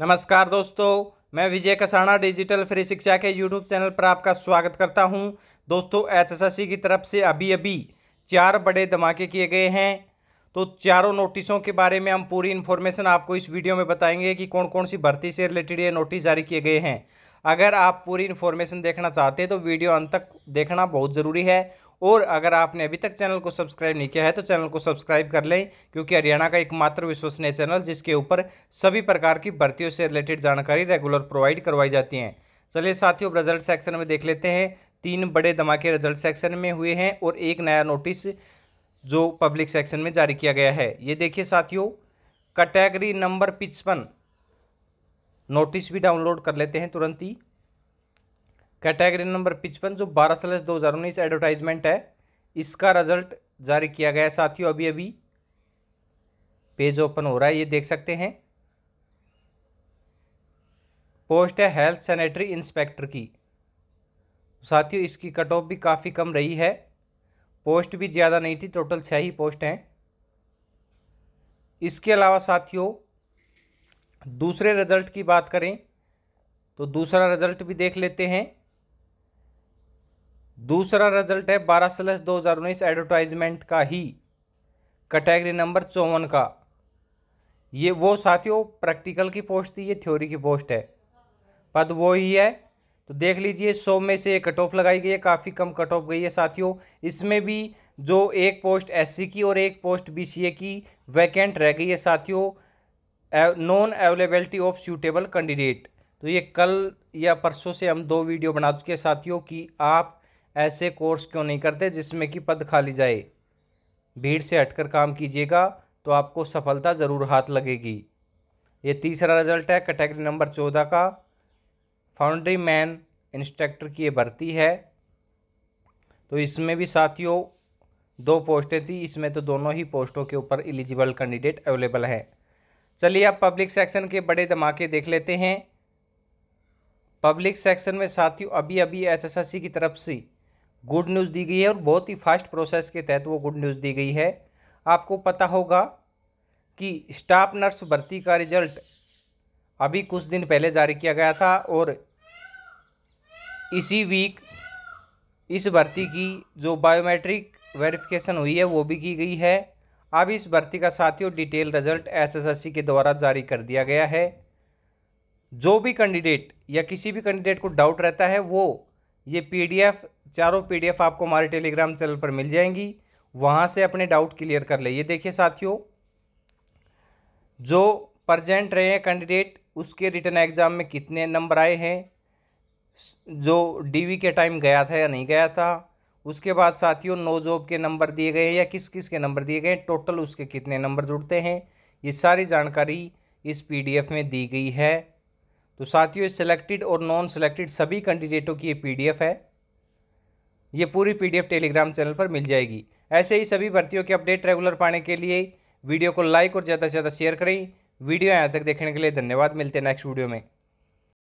नमस्कार दोस्तों मैं विजय कसाना डिजिटल फ्री शिक्षा के यूट्यूब चैनल पर आपका स्वागत करता हूं दोस्तों एचएसएससी की तरफ से अभी अभी चार बड़े धमाके किए गए हैं तो चारों नोटिसों के बारे में हम पूरी इन्फॉर्मेशन आपको इस वीडियो में बताएंगे कि कौन कौन सी भर्ती से रिलेटेड ये नोटिस जारी किए गए हैं अगर आप पूरी इन्फॉर्मेशन देखना चाहते हैं तो वीडियो अंत तक देखना बहुत ज़रूरी है और अगर आपने अभी तक चैनल को सब्सक्राइब नहीं किया है तो चैनल को सब्सक्राइब कर लें क्योंकि हरियाणा का एकमात्र विश्वसनीय चैनल जिसके ऊपर सभी प्रकार की भर्तियों से रिलेटेड जानकारी रेगुलर प्रोवाइड करवाई जाती हैं चलिए साथियों रिजल्ट सेक्शन में देख लेते हैं तीन बड़े धमाके रिजल्ट सेक्शन में हुए हैं और एक नया नोटिस जो पब्लिक सेक्शन में जारी किया गया है ये देखिए साथियों कैटेगरी नंबर पिचपन नोटिस भी डाउनलोड कर लेते हैं तुरंत ही कैटेगरी नंबर पिचपन जो बारह सलस दो हज़ार उन्नीस एडवर्टाइजमेंट है इसका रिजल्ट जारी किया गया है साथियों अभी अभी पेज ओपन हो रहा है ये देख सकते हैं पोस्ट है हेल्थ सैनिटरी इंस्पेक्टर की साथियों इसकी कट ऑफ भी काफ़ी कम रही है पोस्ट भी ज़्यादा नहीं थी टोटल छः ही पोस्ट हैं इसके अलावा साथियों दूसरे रिजल्ट की बात करें तो दूसरा रिजल्ट भी देख लेते हैं दूसरा रिजल्ट है बारह सलस दो हज़ार उन्नीस एडवर्टाइजमेंट का ही कैटेगरी नंबर चौवन का ये वो साथियों प्रैक्टिकल की पोस्ट थी ये थ्योरी की पोस्ट है पद वो ही है तो देख लीजिए सौ में से कट ऑफ लगाई गई है काफ़ी कम कट ऑफ गई है साथियों इसमें भी जो एक पोस्ट एससी की और एक पोस्ट बीसीए की वैकेंट रह गई है साथियों non availability of suitable candidate तो ये कल या परसों से हम दो वीडियो बना चुके हैं साथियों कि आप ऐसे कोर्स क्यों नहीं करते जिसमें कि पद खाली जाए भीड़ से हटकर काम कीजिएगा तो आपको सफलता ज़रूर हाथ लगेगी ये तीसरा रिजल्ट है कैटेगरी नंबर चौदह का फाउंड्री मैन इंस्ट्रक्टर की ये भर्ती है तो इसमें भी साथियों दो पोस्टें थी इसमें तो दोनों ही पोस्टों के ऊपर एलिजिबल कैंडिडेट अवेलेबल है चलिए आप पब्लिक सेक्शन के बड़े धमाके देख लेते हैं पब्लिक सेक्शन में साथियों अभी अभी एचएसएससी की तरफ से गुड न्यूज़ दी गई है और बहुत ही फास्ट प्रोसेस के तहत वो गुड न्यूज़ दी गई है आपको पता होगा कि स्टाफ नर्स भर्ती का रिजल्ट अभी कुछ दिन पहले जारी किया गया था और इसी वीक इस भर्ती की जो बायोमेट्रिक वेरिफिकेशन हुई है वो भी की गई है अब इस भर्ती का साथियों डिटेल रिजल्ट एसएसएससी के द्वारा जारी कर दिया गया है जो भी कैंडिडेट या किसी भी कैंडिडेट को डाउट रहता है वो ये पीडीएफ चारों पीडीएफ आपको हमारे टेलीग्राम चैनल पर मिल जाएंगी वहाँ से अपने डाउट क्लियर कर ले ये देखिए साथियों जो प्रजेंट रहे हैं कैंडिडेट उसके रिटर्न एग्ज़ाम में कितने नंबर आए हैं जो डीवी के टाइम गया था या नहीं गया था उसके बाद साथियों नो जॉब के नंबर दिए गए हैं या किस किस के नंबर दिए गए हैं टोटल उसके कितने नंबर जुड़ते हैं ये सारी जानकारी इस पीडीएफ में दी गई है तो साथियों सेलेक्टेड और नॉन सेलेक्टेड सभी कैंडिडेटों की ये पीडीएफ है ये पूरी पीडीएफ टेलीग्राम चैनल पर मिल जाएगी ऐसे ही सभी भर्तियों के अपडेट रेगुलर पाने के लिए वीडियो को लाइक और ज़्यादा से ज़्यादा शेयर करें वीडियो यहाँ तक देखने के लिए धन्यवाद मिलते हैं नेक्स्ट वीडियो में